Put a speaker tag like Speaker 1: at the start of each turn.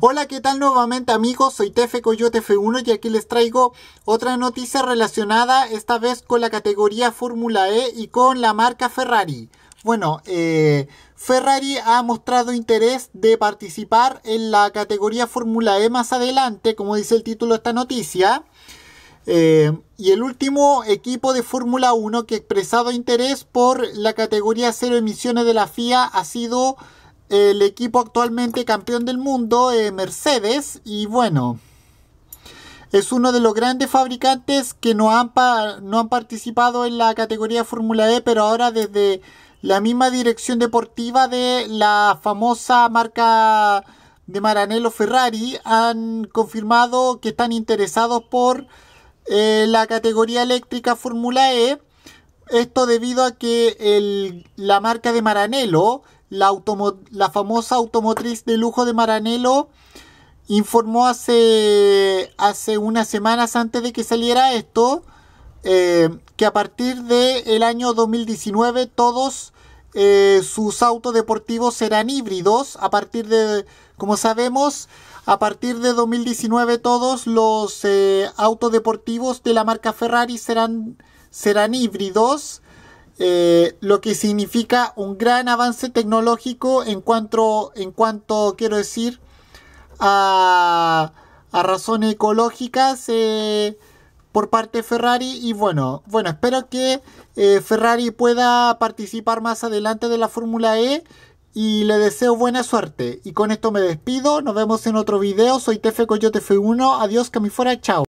Speaker 1: Hola, ¿qué tal nuevamente amigos? Soy Tefe Coyote F1 y aquí les traigo otra noticia relacionada esta vez con la categoría Fórmula E y con la marca Ferrari. Bueno, eh, Ferrari ha mostrado interés de participar en la categoría Fórmula E más adelante, como dice el título de esta noticia. Eh, y el último equipo de Fórmula 1 que ha expresado interés por la categoría cero emisiones de la FIA ha sido el equipo actualmente campeón del mundo, eh, Mercedes, y bueno, es uno de los grandes fabricantes que no han, participado en la categoría Fórmula E, pero ahora desde la misma dirección deportiva de la famosa marca de Maranello Ferrari han confirmado que están interesados por eh, la categoría eléctrica Fórmula E esto debido a que la marca de Maranello, la, la famosa automotriz de lujo de Maranello, informó hace, hace unas semanas antes de que saliera esto eh, que a partir del año 2019 todos eh, sus autos deportivos serán híbridos. A partir de, como sabemos, a partir de 2019 todos los eh, autodeportivos autos de la marca Ferrari serán serán híbridos, eh, lo que significa un gran avance tecnológico en cuanto, en cuanto quiero decir, a, razones ecológicas eh, por parte de Ferrari. Y bueno, bueno espero que eh, Ferrari pueda participar más adelante de la Fórmula E. Y le deseo buena suerte. Y con esto me despido. Nos vemos en otro video. Soy Tefe Coyote F1. Adiós, que me fuera. Chao.